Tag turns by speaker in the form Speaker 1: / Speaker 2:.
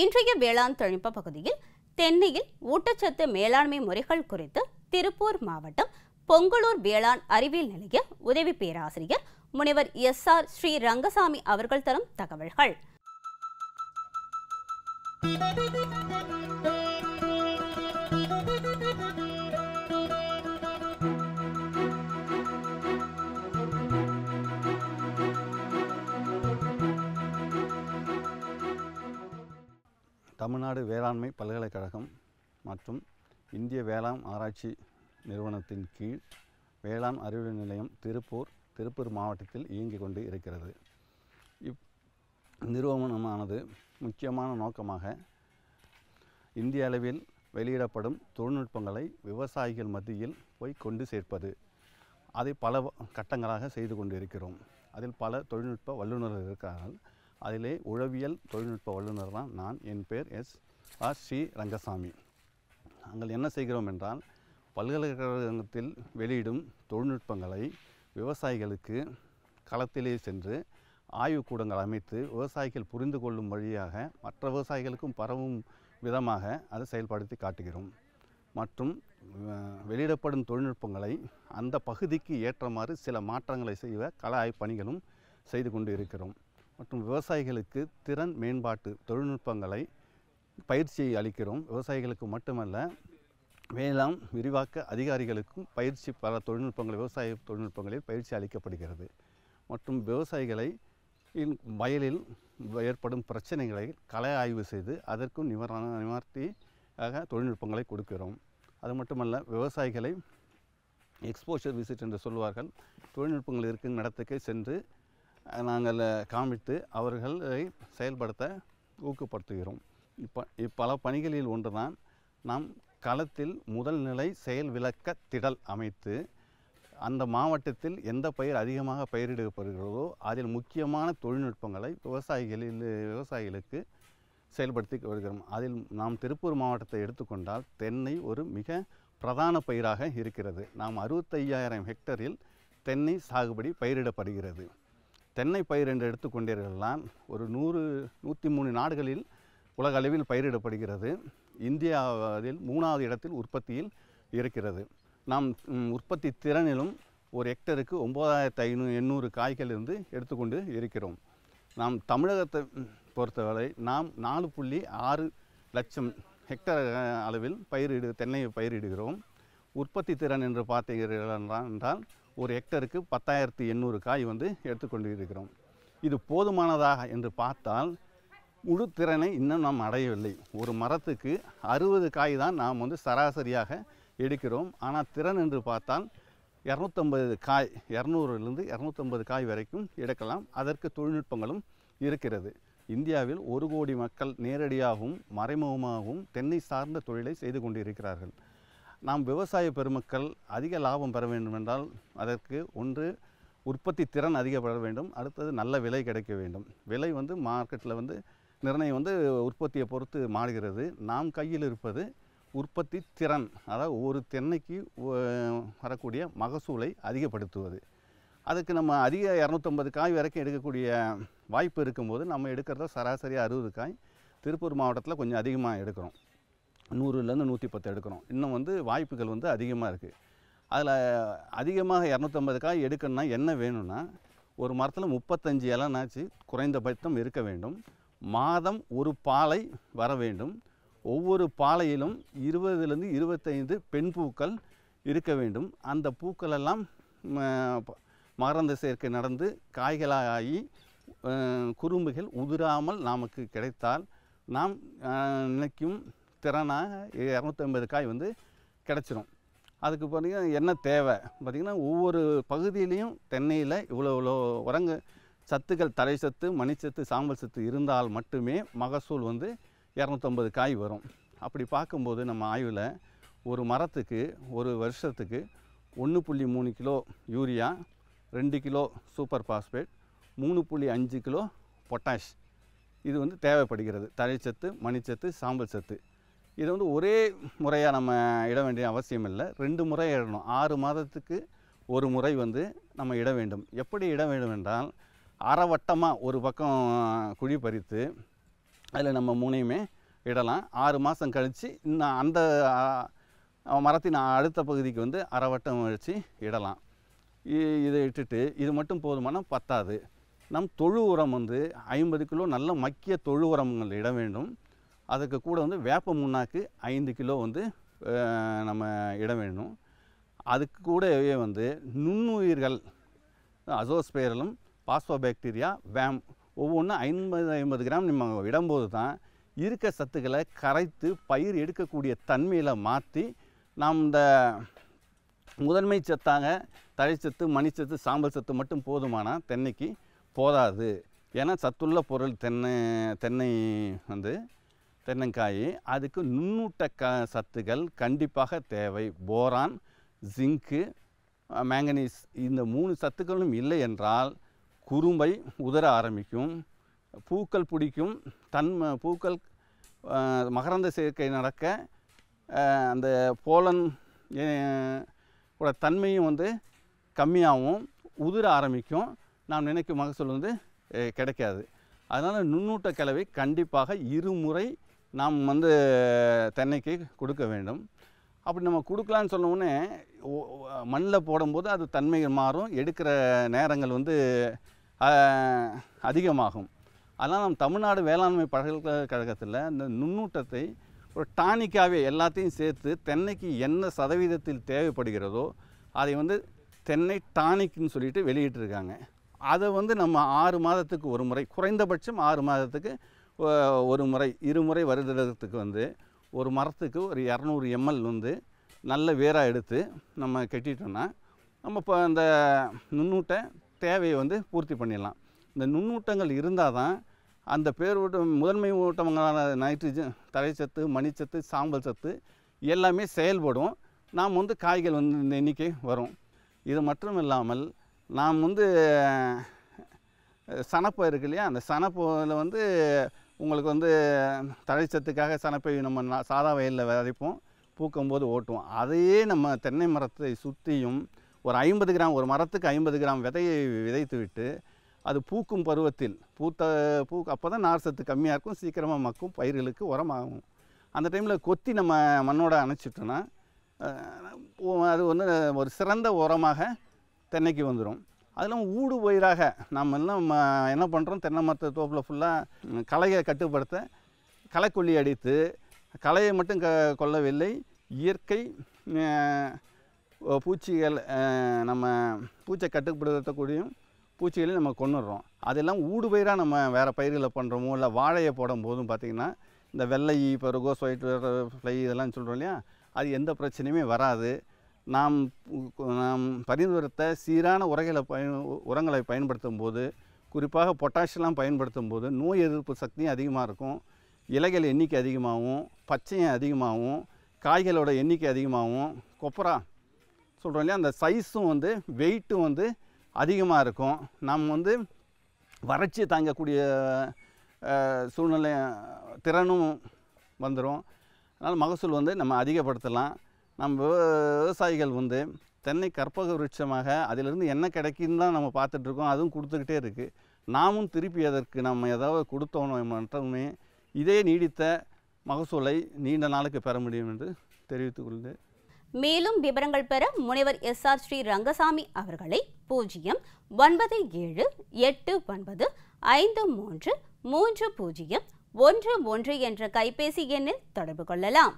Speaker 1: இன்றைய வேளாண் தொழில்நுட்ப பகுதியில் தென்னையில் ஊட்டச்சத்து மேலாண்மை முறைகள் குறித்து திருப்பூர் மாவட்டம் பொங்கலூர் வேளாண் அறிவியல் நிலைய உதவி பேராசிரியர் முனைவர் எஸ் ஆர் ஸ்ரீ ரங்கசாமி அவர்கள் தரும் தகவல்கள் தமிழ்நாடு வேளாண்மை பல்கலைக்கழகம் மற்றும் இந்திய வேளாண் ஆராய்ச்சி நிறுவனத்தின் கீழ் வேளாண் அறிவியல் நிலையம் திருப்பூர் திருப்பூர் மாவட்டத்தில் இயங்கிக் கொண்டு இருக்கிறது இப் நிறுவனமானது முக்கியமான நோக்கமாக இந்திய அளவில் வெளியிடப்படும் தொழில்நுட்பங்களை விவசாயிகள் மத்தியில் போய் கொண்டு சேர்ப்பது அதை பல கட்டங்களாக செய்து கொண்டு இருக்கிறோம் அதில் பல தொழில்நுட்ப வல்லுநர்கள் இருக்கிறார்கள் அதிலே உழவியல் தொழில்நுட்ப வல்லுநர் தான் நான் என் பேர் எஸ் ஆர் ஸ்ரீ ரங்கசாமி நாங்கள் என்ன செய்கிறோம் என்றால் பல்கலைக்கழகத்தில் வெளியிடும் தொழில்நுட்பங்களை விவசாயிகளுக்கு களத்திலே சென்று ஆய்வுக்கூடங்கள் அமைத்து விவசாயிகள் புரிந்து கொள்ளும் வழியாக மற்ற விவசாயிகளுக்கும் பரவும் விதமாக அதை செயல்படுத்தி காட்டுகிறோம் மற்றும் வெளியிடப்படும் தொழில்நுட்பங்களை அந்த பகுதிக்கு ஏற்றமாறு சில மாற்றங்களை செய்வ கல ஆய்வு பணிகளும் செய்து கொண்டு இருக்கிறோம் மற்றும் விவசாயிகளுக்கு திறன் மேம்பாட்டு தொழில்நுட்பங்களை பயிற்சி அளிக்கிறோம் விவசாயிகளுக்கு மட்டுமல்ல வேளாண் விரிவாக்க அதிகாரிகளுக்கும் பயிற்சி பல தொழில்நுட்பங்கள் விவசாய தொழில்நுட்பங்களில் பயிற்சி அளிக்கப்படுகிறது மற்றும் விவசாயிகளை வயலில் ஏற்படும் பிரச்சனைகளை கலை ஆய்வு செய்து அதற்கும் நிவாரண நிவார்த்தியாக தொழில்நுட்பங்களை கொடுக்கிறோம் அது மட்டுமல்ல விவசாயிகளை எக்ஸ்போஷர் விசிட் என்று சொல்வார்கள் தொழில்நுட்பங்கள் இருக்கும் நடத்துக்கே சென்று நாங்கள் காமித்து அவர்களை செயல்படுத்த ஊக்கப்படுத்துகிறோம் இப்போ இப்பல பணிகளில் ஒன்றுதான் நாம் களத்தில் முதல் நிலை செயல் விளக்க திடல் அமைத்து அந்த மாவட்டத்தில் எந்த பயிர் அதிகமாக பயிரிடப்படுகிறதோ அதில் முக்கியமான தொழில்நுட்பங்களை விவசாயிகளில் விவசாயிகளுக்கு செயல்படுத்தி வருகிறோம் அதில் நாம் திருப்பூர் மாவட்டத்தை எடுத்துக்கொண்டால் தென்னை ஒரு மிக பிரதான பயிராக இருக்கிறது நாம் அறுபத்தையாயிரம் ஹெக்டரில் தென்னை சாகுபடி பயிரிடப்படுகிறது தென்னை பயிர் என்று எடுத்துக்கொண்டீர்கள்லாம் ஒரு நூறு நூற்றி மூணு நாடுகளில் உலக அளவில் பயிரிடப்படுகிறது இந்தியாவில் மூணாவது இடத்தில் உற்பத்தியில் இருக்கிறது நாம் உற்பத்தி திறனிலும் ஒரு ஹெக்டருக்கு ஒம்பதாயிரத்து ஐநூறு எண்ணூறு காய்கள் இருந்து எடுத்துக்கொண்டு இருக்கிறோம் நாம் தமிழகத்தை பொறுத்தவரை நாம் நாலு புள்ளி ஆறு லட்சம் ஹெக்டர் அளவில் பயிரிடு தென்னை பயிரிடுகிறோம் உற்பத்தி திறன் என்று பார்த்தீர்கள் என்றால் ஒரு ஹெக்டருக்கு பத்தாயிரத்து எண்ணூறு காய் வந்து எடுத்துக்கொண்டு இருக்கிறோம் இது போதுமானதாக என்று பார்த்தால் முழு திறனை இன்னும் நாம் அடையவில்லை ஒரு மரத்துக்கு அறுபது காய் தான் நாம் வந்து சராசரியாக எடுக்கிறோம் ஆனால் திறன் என்று பார்த்தால் இரநூத்தம்பது காய் இரநூறுலேருந்து இரநூத்தம்பது காய் வரைக்கும் எடுக்கலாம் அதற்கு தொழில்நுட்பங்களும் இருக்கிறது இந்தியாவில் ஒரு கோடி மக்கள் நேரடியாகவும் மறைமுகமாகவும் தென்னை சார்ந்த தொழிலை செய்து கொண்டிருக்கிறார்கள் நாம் விவசாய பெருமக்கள் அதிக லாபம் பெற வேண்டும் என்றால் அதற்கு ஒன்று உற்பத்தி திறன் அதிகப்பட வேண்டும் அடுத்தது நல்ல விலை கிடைக்க வேண்டும் விலை வந்து மார்க்கெட்டில் வந்து நிர்ணயம் வந்து உற்பத்தியை பொறுத்து மாறுகிறது நாம் கையில் இருப்பது உற்பத்தி திறன் அதாவது ஒரு தென்னைக்கு வரக்கூடிய மகசூலை அதிகப்படுத்துவது அதுக்கு நம்ம அதிக இரநூத்தம்பது காய் வரைக்கும் எடுக்கக்கூடிய வாய்ப்பு இருக்கும்போது நம்ம எடுக்கிறத சராசரியாக அறுபது காய் திருப்பூர் மாவட்டத்தில் கொஞ்சம் அதிகமாக எடுக்கிறோம் நூறுலேருந்து நூற்றி பத்து எடுக்கிறோம் இன்னும் வந்து வாய்ப்புகள் வந்து அதிகமாக இருக்குது அதில் அதிகமாக இரநூத்தம்பது காய் எடுக்கணும்னா என்ன வேணும்னா ஒரு மரத்தில் முப்பத்தஞ்சு இலைனாச்சு குறைந்தபட்சம் இருக்க வேண்டும் மாதம் ஒரு பாலை வர வேண்டும் ஒவ்வொரு பாலையிலும் இருபதுலேருந்து இருபத்தைந்து பெண் பூக்கள் இருக்க வேண்டும் அந்த பூக்களெல்லாம் மகரந்த சேர்க்கை நடந்து காய்களாக ஆகி குறும்புகள் உதிராமல் நமக்கு கிடைத்தால் நாம் நினைக்கும் திறனா இரநூத்தம்பது காய் வந்து கிடச்சிரும் அதுக்கு பார்த்திங்கன்னா என்ன தேவை பார்த்திங்கன்னா ஒவ்வொரு பகுதியிலையும் தென்னையில் இவ்வளோ இவ்வளோ உரங்கு சத்துக்கள் தலை சத்து மணிச்சத்து சாம்பல் சத்து இருந்தால் மட்டுமே மகசூல் வந்து இரநூத்தம்பது காய் வரும் அப்படி பார்க்கும்போது நம்ம ஆய்வில் ஒரு மரத்துக்கு ஒரு வருஷத்துக்கு ஒன்று புள்ளி மூணு கிலோ யூரியா ரெண்டு கிலோ சூப்பர் பாஸ்பேட் மூணு புள்ளி அஞ்சு கிலோ பொட்டாஷ் இது வந்து தேவைப்படுகிறது தழைச்சத்து மணிச்சத்து சாம்பல் சத்து இதை வந்து ஒரே முறையாக நம்ம இட வேண்டிய அவசியம் இல்லை ரெண்டு முறை இடணும் ஆறு மாதத்துக்கு ஒரு முறை வந்து நம்ம இட வேண்டும் எப்படி இட வேண்டும் என்றால் வட்டமாக ஒரு பக்கம் குழி பறித்து அதில் நம்ம மூணையுமே இடலாம் ஆறு மாதம் கழித்து இன்னும் அந்த மரத்தின் அடுத்த பகுதிக்கு வந்து வட்டம் வச்சு இடலாம் இதை இட்டுட்டு இது மட்டும் போதுமான பத்தாது நம் தொழு உரம் வந்து ஐம்பது கிலோ நல்ல மக்கிய தொழு உரங்கள் இட வேண்டும் அதுக்கு கூட வந்து வேப்ப முன்னாக்கு ஐந்து கிலோ வந்து நம்ம இட வேணும் அதுக்கு கூடவே வந்து நுண்ணுயிர்கள் அசோஸ்பேரலும் பேக்டீரியா வேம் ஒவ்வொன்றும் ஐம்பது ஐம்பது கிராம் நம்ம இடம்போது தான் இருக்க சத்துக்களை கரைத்து பயிர் எடுக்கக்கூடிய தன்மையில் மாற்றி நாம் இந்த முதன்மை சத்தாக தழைச்சத்து மணிச்சத்து சாம்பல் சத்து மட்டும் போதுமானால் தென்னைக்கு போதாது ஏன்னா சத்துள்ள பொருள் தென்னை தென்னை வந்து தென்னங்காய் அதுக்கு நுண்ணூட்ட க சத்துக்கள் கண்டிப்பாக தேவை போரான் ஜிங்க்கு மேங்கனீஸ் இந்த மூணு சத்துக்களும் இல்லை என்றால் குறும்பை உதர ஆரம்பிக்கும் பூக்கள் பிடிக்கும் தன் பூக்கள் மகரந்த சேர்க்கை நடக்க அந்த போலன் கூட தன்மையும் வந்து கம்மியாகவும் உதிர ஆரம்பிக்கும் நாம் நினைக்கும் மகசூல் வந்து கிடைக்காது அதனால் நுண்ணூட்ட கலவை கண்டிப்பாக இருமுறை நாம் வந்து தென்னைக்கு கொடுக்க வேண்டும் அப்படி நம்ம கொடுக்கலான்னு சொன்னோடனே மண்ணில் போடும்போது அது தன்மை மாறும் எடுக்கிற நேரங்கள் வந்து அதிகமாகும் அதனால் நம் தமிழ்நாடு வேளாண்மை பல்கலைக்கழகத்தில் இந்த நுண்ணூட்டத்தை ஒரு டானிக்காகவே எல்லாத்தையும் சேர்த்து தென்னைக்கு என்ன சதவீதத்தில் தேவைப்படுகிறதோ அதை வந்து தென்னை டானிக்னு சொல்லிட்டு வெளியிட்டிருக்காங்க அதை வந்து நம்ம ஆறு மாதத்துக்கு ஒரு முறை குறைந்தபட்சம் ஆறு மாதத்துக்கு ஒரு முறை இருமுறை வருடத்துக்கு வந்து ஒரு மரத்துக்கு ஒரு இரநூறு எம்எல் வந்து நல்ல வேராக எடுத்து நம்ம கட்டிட்டோன்னா நம்ம இப்போ அந்த நுண்ணூட்ட தேவையை வந்து பூர்த்தி பண்ணிடலாம் இந்த நுண்ணூட்டங்கள் இருந்தால் தான் அந்த பேரூட்டம் முதன்மை ஊட்டங்களான நைட்ரஜன் தழைச்சத்து மணிச்சத்து சாம்பல் சத்து எல்லாமே செயல்படும் நாம் வந்து காய்கள் வந்து இந்த எண்ணிக்கை வரும் இது மட்டும் இல்லாமல் நாம் வந்து சனப்பை இருக்கு இல்லையா அந்த சனப்பில் வந்து உங்களுக்கு வந்து தழைச்சத்துக்காக சனப்பை நம்ம சாதா வயலில் விதைப்போம் பூக்கும்போது ஓட்டுவோம் அதையே நம்ம தென்னை மரத்தை சுற்றியும் ஒரு ஐம்பது கிராம் ஒரு மரத்துக்கு ஐம்பது கிராம் விதையை விதைத்து விட்டு அது பூக்கும் பருவத்தில் பூத்த பூ அப்போ தான் நார் சத்து கம்மியாக இருக்கும் சீக்கிரமாக மக்கும் பயிர்களுக்கு உரமாகும் அந்த டைமில் கொத்தி நம்ம மண்ணோடு அணைச்சிட்டோன்னா அது வந்து ஒரு சிறந்த உரமாக தென்னைக்கு வந்துடும் அது இல்லாமல் ஊடு பயிராக நம்ம எல்லாம் என்ன பண்ணுறோம் தென்னை மரத்தை தோப்பில் ஃபுல்லாக களையை கட்டுப்படுத்த களைக்கொல்லி அடித்து களையை மட்டும் க கொல்லவில்லை இயற்கை பூச்சிகள் நம்ம பூச்சை கட்டுப்படுத்தக்கூடியும் பூச்சிகளையும் நம்ம கொண்டுடுறோம் அதெல்லாம் ஊடு பயிராக நம்ம வேறு பயிர்களை பண்ணுறோமோ இல்லை வாழையை போடும் போதும் பார்த்திங்கன்னா இந்த வெள்ளை பருகோ ரோஸ் ஃப்ளை இதெல்லாம் சொல்கிறோம் இல்லையா அது எந்த பிரச்சனையுமே வராது நாம் நாம் பரிந்துரைத்த சீரான உரைகளை பயன் உரங்களை பயன்படுத்தும் போது குறிப்பாக பொட்டாஷெலாம் பயன்படுத்தும் போது நோய் எதிர்ப்பு சக்தியும் அதிகமாக இருக்கும் இலைகள் எண்ணிக்கை அதிகமாகவும் பச்சையும் அதிகமாகவும் காய்களோட எண்ணிக்கை அதிகமாகவும் கொப்பரா சொல்கிறோம் இல்லையா அந்த சைஸும் வந்து வெயிட்டும் வந்து அதிகமாக இருக்கும் நம்ம வந்து வறட்சி தாங்கக்கூடிய சூழ்நிலை திறனும் வந்துடும் அதனால் மகசூல் வந்து நம்ம அதிகப்படுத்தலாம் நம்ம விவசாயிகள் வந்து தென்னை கற்பக விருட்சமாக அதிலிருந்து என்ன கிடைக்குன்னு தான் நம்ம பார்த்துட்ருக்கோம் அதுவும் கொடுத்துக்கிட்டே இருக்குது நாமும் திருப்பி அதற்கு நம்ம ஏதாவது கொடுத்தோம்னோமே இதே நீடித்த மகசூலை நீண்ட நாளுக்கு பெற முடியும் என்று தெரிவித்துக் கொள்கிறேன் மேலும் விவரங்கள் பெற முனைவர் எஸ் ஆர் ஸ்ரீ ரங்கசாமி அவர்களை பூஜ்ஜியம் ஒன்பது ஏழு எட்டு ஒன்பது ஐந்து மூன்று மூன்று பூஜ்ஜியம் ஒன்று ஒன்று என்ற கைபேசி எண்ணில் தொடர்பு கொள்ளலாம்